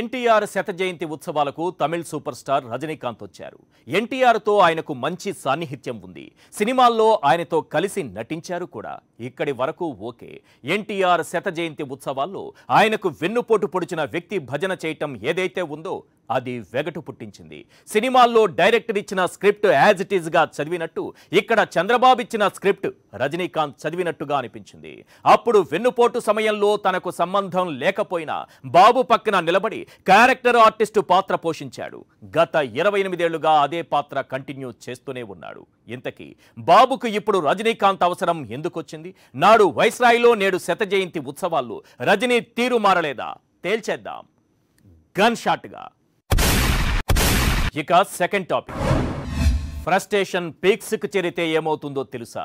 ఎన్టీఆర్ శత జయంతి ఉత్సవాలకు Tamil super star Rajinikanth వచ్చారు ఎన్టీఆర్తో ఆయనకు మంచి సాన్నిహిత్యం ఉంది సినిమాల్లో ఆయనతో కలిసి నటించారు కూడా ఇక్కడి వరకు ఓకే ఎన్టీఆర్ శత జయంతి ఉత్సవాల్లో ఆయనకు వెన్నుపోటు పొడిచిన వ్యక్తి భజన చేయటం ఏదైతే ఉందో అది వెగటు పుట్టించింది సినిమాల్లో డైరెక్టర్ ఇచ్చిన స్క్రిప్ట్ యాజ్ ఇట్ ఈజ్గా చదివినట్టు ఇక్కడ చంద్రబాబు ఇచ్చిన స్క్రిప్ట్ రజనీకాంత్ చదివినట్టుగా అనిపించింది అప్పుడు వెన్నుపోటు సమయంలో తనకు సంబంధం లేకపోయినా బాబు పక్కన నిలబడి క్యారెక్టర్ ఆర్టిస్ట్ పాత్ర పోషించాడు గత ఇరవై ఎనిమిదేళ్లుగా అదే పాత్ర కంటిన్యూ చేస్తూనే ఉన్నాడు ఇంతకీ బాబుకు ఇప్పుడు రజనీకాంత్ అవసరం ఎందుకొచ్చింది నాడు వైస్రాయిలో నేడు శత జయంతి ఉత్సవాల్లో రజనీ తీరు మారలేదా తేల్చేద్దాం గన్ షాట్గా ఇక సెకండ్ టాపిక్ ఫ్రస్ట్రేషన్ పీక్స్కి చేరితే ఏమవుతుందో తెలుసా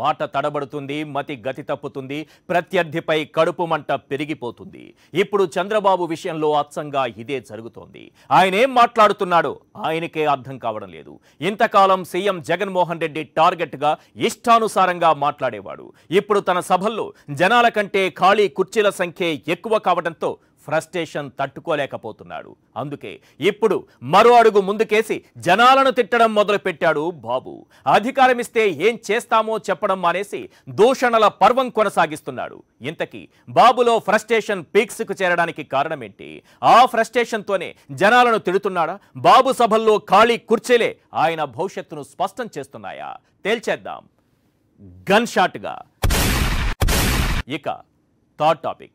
మాట తడబడుతుంది మతి గతి తప్పుతుంది ప్రత్యర్థిపై కడుపు మంట పెరిగిపోతుంది ఇప్పుడు చంద్రబాబు విషయంలో అచ్చంగా ఇదే జరుగుతోంది ఆయన ఏం ఆయనకే అర్థం కావడం లేదు ఇంతకాలం సీఎం జగన్మోహన్ రెడ్డి టార్గెట్గా ఇష్టానుసారంగా మాట్లాడేవాడు ఇప్పుడు తన సభల్లో జనాల కంటే ఖాళీ కుర్చీల సంఖ్య ఎక్కువ కావడంతో ఫ్రస్ట్రేషన్ తట్టుకోలేకపోతున్నాడు అందుకే ఇప్పుడు మరో అడుగు ముందుకేసి జనాలను తిట్టడం మొదలుపెట్టాడు బాబు అధికారమిస్తే ఏం చేస్తామో చెప్పడం మానేసి దూషణల పర్వం కొనసాగిస్తున్నాడు ఇంతకీ బాబులో ఫ్రస్ట్రేషన్ పీక్స్కు చేరడానికి కారణమేంటి ఆ ఫ్రస్ట్రేషన్తోనే జనాలను తిడుతున్నాడా బాబు సభల్లో ఖాళీ కుర్చీలే ఆయన భవిష్యత్తును స్పష్టం చేస్తున్నాయా తేల్చేద్దాం గన్ షాట్గా ఇక థర్డ్ టాపిక్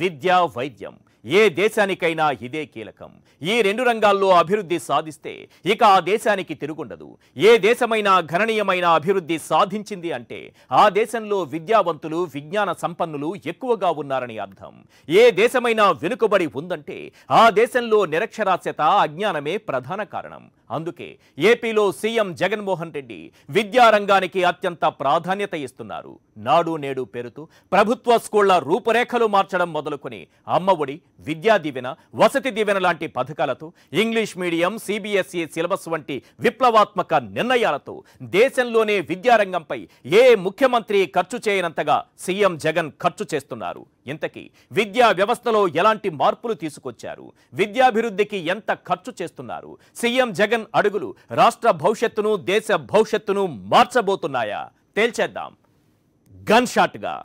విద్య వైద్యం ఏ దేశానికైనా ఇదే కీలకం ఈ రెండు రంగాల్లో అభివృద్ధి సాధిస్తే ఇక ఆ దేశానికి తిరుగుండదు ఏ దేశమైనా గణనీయమైన అభివృద్ధి సాధించింది అంటే ఆ దేశంలో విద్యావంతులు విజ్ఞాన సంపన్నులు ఎక్కువగా ఉన్నారని అర్థం ఏ దేశమైనా వెనుకబడి ఉందంటే ఆ దేశంలో నిరక్షరాస్యత అజ్ఞానమే ప్రధాన కారణం అందుకే ఏపీలో సీఎం జగన్మోహన్ రెడ్డి విద్యారంగానికి అత్యంత ప్రాధాన్యత ఇస్తున్నారు నాడు నేడు పేరుతూ ప్రభుత్వ స్కూళ్ల రూపురేఖలు మార్చడం మొదలుకొని అమ్మఒడి విద్యా దీవెన వసతి దీవెన లాంటి పథకాలతో ఇంగ్లీష్ మీడియం సిబిఎస్ఈ సిలబస్ వంటి విప్లవాత్మక నిర్ణయాలతో దేశంలోనే విద్యారంగంపై ఏ ముఖ్యమంత్రి ఖర్చు చేయనంతగా సీఎం జగన్ ఖర్చు చేస్తున్నారు ఇంతకీ విద్యా వ్యవస్థలో ఎలాంటి మార్పులు తీసుకొచ్చారు విద్యాభివృద్ధికి ఎంత ఖర్చు చేస్తున్నారు సీఎం జగన్ జగన్ అడుగులు రాష్ట్ర భవిష్యత్తును దేశ భవిష్యత్తును మార్చబోతున్నాయా తేల్చేద్దాం గన్ షాట్గా